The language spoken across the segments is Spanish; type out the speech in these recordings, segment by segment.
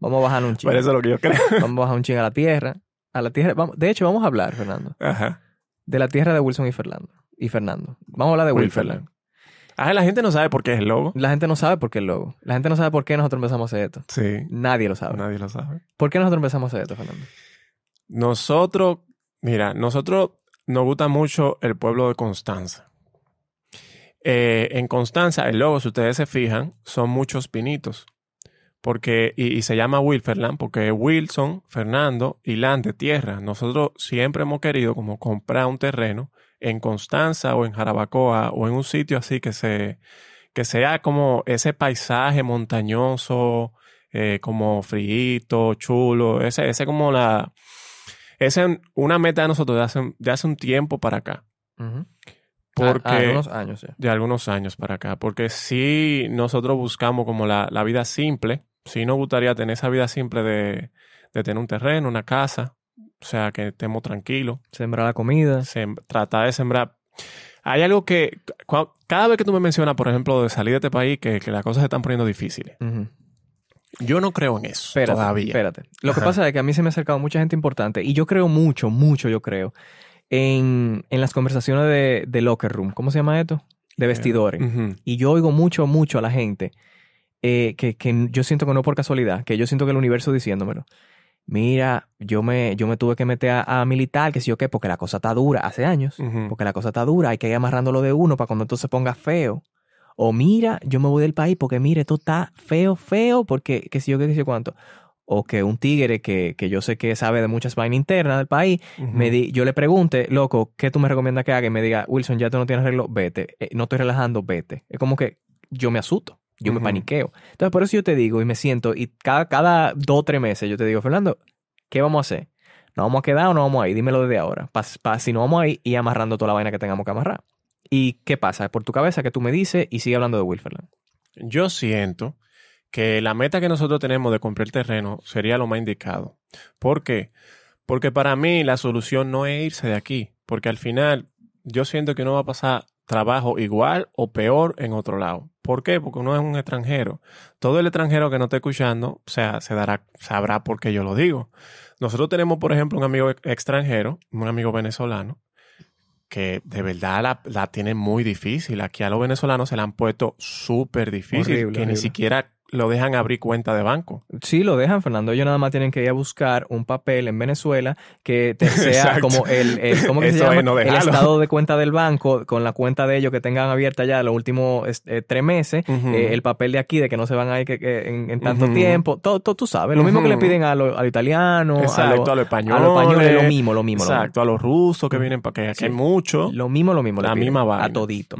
Vamos a bajar un ching. Por eso lo que yo creo. Vamos a bajar un ching a la tierra. A la tierra. Vamos, de hecho, vamos a hablar, Fernando. Ajá. De la tierra de Wilson y Fernando. Y Fernando. Vamos a hablar de Wilson. Ah, la gente no sabe por qué es el logo. La gente no sabe por qué es el logo. La gente no sabe por qué nosotros empezamos a hacer esto. Sí. Nadie lo sabe. Nadie lo sabe. ¿Por qué nosotros empezamos a hacer esto, Fernando? Nosotros, mira, nosotros nos gusta mucho el pueblo de Constanza. Eh, en Constanza, el logo, si ustedes se fijan, son muchos pinitos porque, y, se llama Wilferland porque Wilson, Fernando y land de tierra. Nosotros siempre hemos querido como comprar un terreno en Constanza o en Jarabacoa o en un sitio así que se que sea como ese paisaje montañoso, eh, como frito chulo, ese, ese como la, esa es una meta de nosotros de hace, un tiempo para acá. algunos años, De algunos años para acá. Porque si nosotros buscamos como la vida simple, sí nos gustaría tener esa vida simple de, de tener un terreno, una casa, o sea, que estemos tranquilos. Sembrar la comida. tratar de sembrar. Hay algo que, cada vez que tú me mencionas, por ejemplo, de salir de este país, que, que las cosas se están poniendo difíciles. Yo no creo en eso espérate, todavía. Espérate. Lo que pasa es que a mí se me ha acercado mucha gente importante y yo creo mucho, mucho, yo creo, en, en las conversaciones de, de, locker room. ¿Cómo se llama esto? De eh, vestidores. Y yo oigo mucho, mucho a la gente eh, que, que, yo siento que no por casualidad, que yo siento que el universo diciéndomelo. Mira, yo me, yo me tuve que meter a, militar, que sé yo qué, porque la cosa está dura, hace años, porque la cosa está dura, hay que ir amarrándolo de uno para cuando esto se ponga feo. O mira, yo me voy del país porque mire, esto está feo, feo, porque qué sé yo qué, dice sé cuánto o que un tigre que, que, yo sé que sabe de muchas vainas internas del país, me yo le pregunte, loco, ¿qué tú me recomiendas que haga? Y me diga, Wilson, ya tú no tienes arreglo, vete. Eh, no estoy relajando, vete. Es como que yo me asusto yo me paniqueo. Entonces, por eso yo te digo y me siento, y cada, cada dos o tres meses yo te digo, Fernando, ¿qué vamos a hacer? ¿Nos vamos a quedar o no vamos a ir? Dímelo desde ahora. si no vamos a ir, y amarrando toda la vaina que tengamos que amarrar. ¿Y qué pasa? Por tu cabeza que tú me dices y sigue hablando de Wilferland. Yo siento que la meta que nosotros tenemos de comprar terreno sería lo más indicado. ¿Por qué? Porque para mí la solución no es irse de aquí, porque al final yo siento que no va a pasar trabajo igual o peor en otro lado. ¿Por qué? Porque uno es un extranjero. Todo el extranjero que no esté escuchando, o sea, se dará, sabrá por qué yo lo digo. Nosotros tenemos, por ejemplo, un amigo extranjero, un amigo venezolano, que de verdad la, tiene muy difícil. Aquí a los venezolanos se la han puesto súper difícil, que ni siquiera lo dejan abrir cuenta de banco. Sí, lo dejan, Fernando. Ellos nada más tienen que ir a buscar un papel en Venezuela que sea como el, que el estado de cuenta del banco con la cuenta de ellos que tengan abierta ya los últimos este, tres meses, eh, el papel de aquí de que no se van a ir que, en, tanto tiempo. Todo, tú sabes. Lo mismo que le piden a los italianos, a los lo españoles. A los españoles, lo mismo, lo mismo. Exacto, lo mismo. a los rusos que vienen para que hay mucho. Lo mismo, lo mismo. La misma va A todito.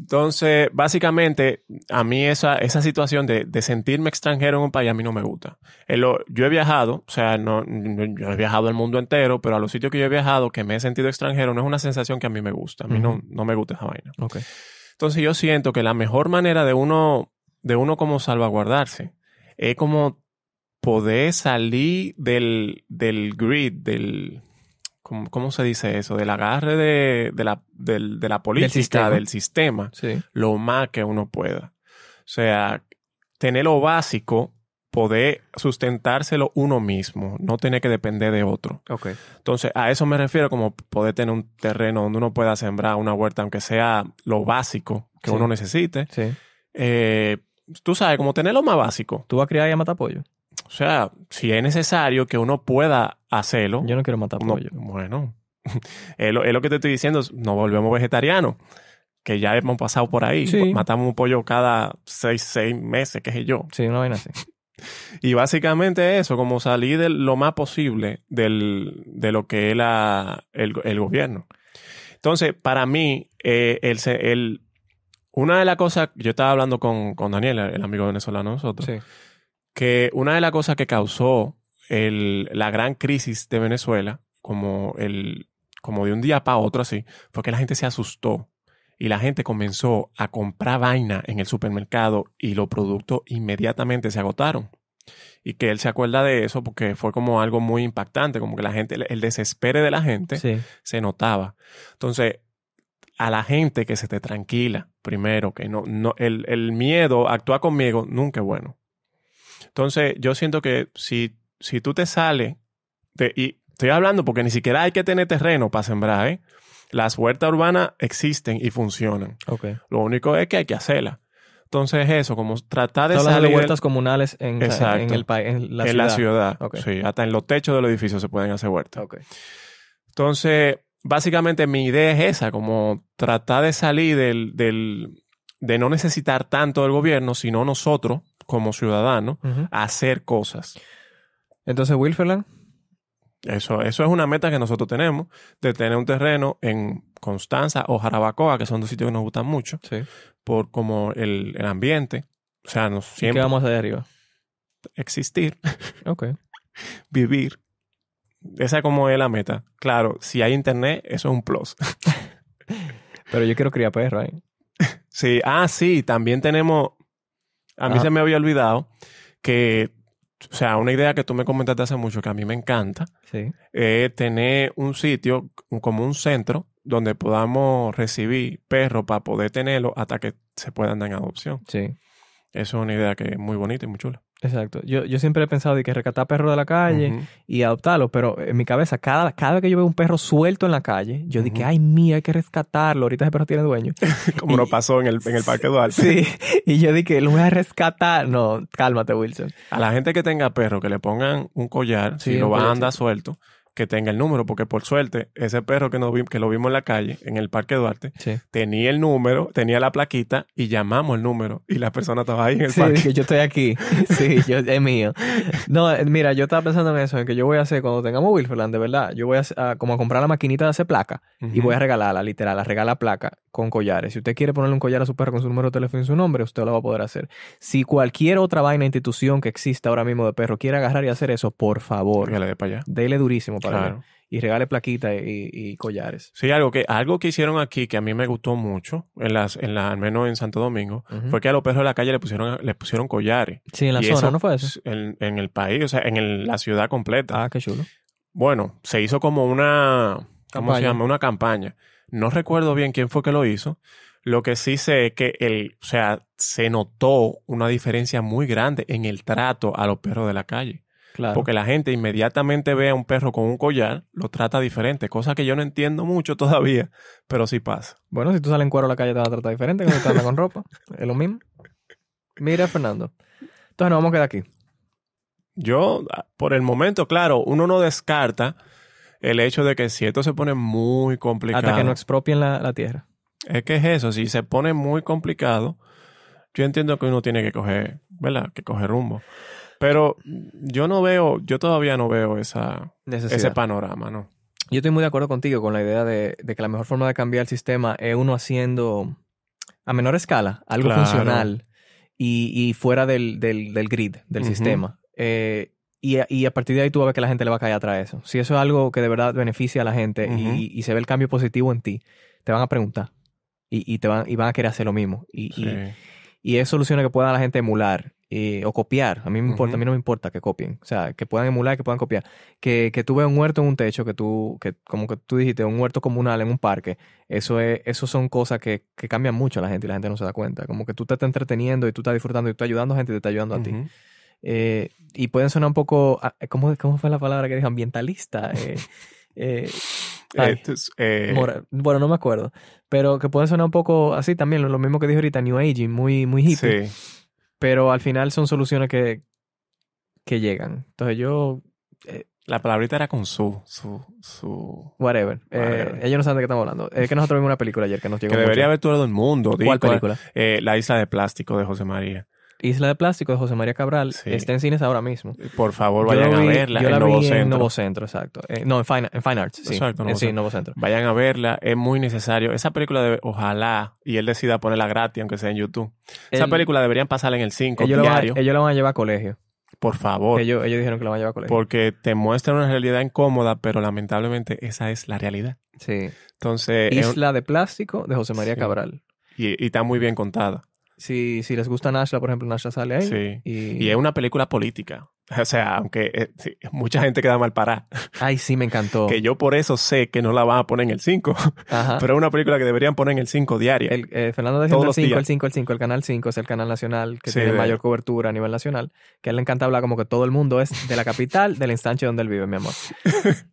Entonces, básicamente, a mí esa, esa situación de, sentirme extranjero en un país a mí no me gusta. yo he viajado, o sea, no, yo he viajado al mundo entero, pero a los sitios que yo he viajado que me he sentido extranjero no es una sensación que a mí me gusta. A mí no, no me gusta esa vaina. Entonces, yo siento que la mejor manera de uno, de uno como salvaguardarse es como poder salir del, del grid, del, ¿cómo, se dice eso? Del agarre de, la, de, la, política, del sistema, lo más que uno pueda. O sea, tener lo básico, poder sustentárselo uno mismo, no tener que depender de otro. Entonces, a eso me refiero como poder tener un terreno donde uno pueda sembrar una huerta, aunque sea lo básico que uno necesite. Eh, tú sabes, como tener lo más básico. ¿Tú vas a criar y a matar pollo? o sea, si es necesario que uno pueda hacerlo. Yo no quiero matar pollo. Bueno, es lo, que te estoy diciendo, no volvemos vegetarianos, que ya hemos pasado por ahí. Matamos un pollo cada seis, seis meses, qué sé yo. Sí, una vaina así. Y básicamente eso, como salir de lo más posible del, de lo que es el, gobierno. Entonces, para mí, eh, el, el, una de las cosas, yo estaba hablando con, con Daniel, el amigo venezolano nosotros, sí que una de las cosas que causó el, la gran crisis de Venezuela, como, el, como de un día para otro así, fue que la gente se asustó y la gente comenzó a comprar vaina en el supermercado y los productos inmediatamente se agotaron. Y que él se acuerda de eso porque fue como algo muy impactante, como que la gente, el desespero de la gente se notaba. Entonces, a la gente que se te tranquila primero, que no, no, el, miedo, actúa conmigo, nunca es bueno. Entonces, yo siento que si, si tú te sales, y estoy hablando porque ni siquiera hay que tener terreno para sembrar, ¿eh? Las huertas urbanas existen y funcionan. Okay. Lo único es que hay que hacerlas. Entonces, eso, como tratar de Todas salir... las huertas comunales en, en, el, en la ciudad. la ciudad, sí. Hasta en los techos de los edificios se pueden hacer huertas. Entonces, básicamente mi idea es esa, como tratar de salir del, del, de no necesitar tanto del gobierno, sino nosotros como ciudadano hacer cosas. Entonces, Wilferland. Eso, eso es una meta que nosotros tenemos, de tener un terreno en Constanza o Jarabacoa, que son dos sitios que nos gustan mucho, por como el, ambiente. O sea, nos siempre... ¿Qué vamos a hacer arriba? Existir. Ok. Vivir. Esa como es la meta. Claro, si hay internet, eso es un plus. Pero yo quiero criar perro ahí. ¿eh? Sí, ah, sí, también tenemos a mí ah. se me había olvidado que, o sea, una idea que tú me comentaste hace mucho que a mí me encanta, sí. es eh, tener un sitio como un centro donde podamos recibir perros para poder tenerlos hasta que se puedan dar en adopción. Sí. Eso es una idea que es muy bonita y muy chula. Exacto. Yo, yo siempre he pensado de que rescatar perros de la calle y adoptarlos, pero en mi cabeza, cada, cada vez que yo veo un perro suelto en la calle, yo dije, ay, mía, hay que rescatarlo. Ahorita ese perro tiene dueño. Como nos pasó en el, Parque Duarte. Sí. Y yo dije, lo voy a rescatar. No, cálmate, Wilson. A la gente que tenga perro, que le pongan un collar, si lo van a andar suelto, que tenga el número, porque por suerte, ese perro que, nos que lo vimos en la calle, en el Parque Duarte, tenía el número, tenía la plaquita y llamamos el número y la persona estaba ahí en el parque. Sí, yo estoy aquí, sí, yo, es mío. No, eh, mira, yo estaba pensando en eso, en que yo voy a hacer, cuando tengamos Wilferland, de verdad, yo voy a, como a comprar la maquinita de hacer placa y voy a regalarla, literal, la regala placa con collares. Si usted quiere ponerle un collar a su perro con su número de teléfono y su nombre, usted lo va a poder hacer. Si cualquier otra vaina, institución que exista ahora mismo de perro quiere agarrar y hacer eso, por favor, de para allá. durísimo y regale plaquitas y, collares. Sí, algo que, algo que hicieron aquí que a mí me gustó mucho, en las, al menos en Santo Domingo, fue que a los perros de la calle le pusieron, le pusieron collares. Sí, en la zona, ¿no fue eso? En, el país, o sea, en la ciudad completa. Ah, qué chulo. Bueno, se hizo como una, ¿cómo se llama? Una campaña. No recuerdo bien quién fue que lo hizo. Lo que sí sé es que el, o sea, se notó una diferencia muy grande en el trato a los perros de la calle. Porque la gente inmediatamente ve a un perro con un collar, lo trata diferente, cosa que yo no entiendo mucho todavía, pero sí pasa. Bueno, si tú sales en cuero a la calle te vas a tratar diferente que si andas con ropa. Es lo mismo. Mira, Fernando. Entonces nos vamos a quedar aquí. Yo, ah, por el momento, claro, uno no descarta el hecho de que si esto se pone muy complicado. Hasta que no expropien la, la tierra. Es que es eso, si se pone muy complicado, yo entiendo que uno tiene que coger, ¿verdad? Que coger rumbo. Pero yo no veo, yo todavía no veo ese panorama, ¿no? Yo estoy muy de acuerdo contigo con la idea de, que la mejor forma de cambiar el sistema es uno haciendo a menor escala, algo funcional y, fuera del, grid, del sistema. Eh, y, a, partir de ahí tú vas a ver que la gente le va a caer atrás eso. Si eso es algo que de verdad beneficia a la gente y, se ve el cambio positivo en ti, te van a preguntar y, te van, y van a querer hacer lo mismo. Y, y, es solución que pueda la gente emular y, eh, o copiar. A mí me importa, a mí no me importa que copien. O sea, que puedan emular, que puedan copiar. Que, que tú veas un huerto en un techo, que tú, que, como que tú dijiste, un huerto comunal en un parque. Eso, es, eso son cosas que, que cambian mucho a la gente y la gente no se da cuenta. Como que tú te estás entreteniendo y tú estás disfrutando y tú estás ayudando a gente y te estás ayudando a ti. Eh, y pueden sonar un poco, ah, ¿cómo, ¿cómo, fue la palabra que dijo? Ambientalista. Eh, eh, ah, eh, eh bueno, no me acuerdo. Pero que pueden sonar un poco así también, lo, mismo que dijo ahorita, New Aging, muy, muy hippie. Sí. Pero al final son soluciones que, que llegan. Entonces yo... Eh, la palabrita era con su, su, su... Eh, whatever. ellos no saben de qué estamos hablando. Es que nosotros vimos una película ayer que nos llegó. Que debería haber todo el mundo. ¿Cuál película? Eh, la isla de plástico de José María. Isla de Plástico de José María Cabral está en cines ahora mismo. Por favor, vayan a verla. en la nuevo Centro. en Centro, exacto. Eh, no, en Fine, Arts, Exacto, eh, En Centro. Vayan a verla, es muy necesario. Esa película, de, ojalá, y él decida ponerla gratis, aunque sea en YouTube. Esa película deberían pasarla en el 5 diario. La, ellos la van a llevar a colegio. Por favor. Ellos, dijeron que la van a llevar a colegio. Porque te muestra una realidad incómoda, pero lamentablemente esa es la realidad. Sí. Entonces... Isla de Plástico de José María Cabral. y, está muy bien contada. Si, si les gusta Nashla, por ejemplo, Nashla sale ahí. Sí. Y... es una película política. O sea, aunque eh, mucha gente queda mal parada. Ay, sí, me encantó. Que yo por eso sé que no la van a poner en el 5. Pero es una película que deberían poner en el 5 diario. El, eh, Fernando de el 5, el 5, el 5, el canal 5 es el canal nacional que tiene mayor cobertura a nivel nacional. Que a él le encanta hablar como que todo el mundo es de la capital, del instante donde él vive, mi amor.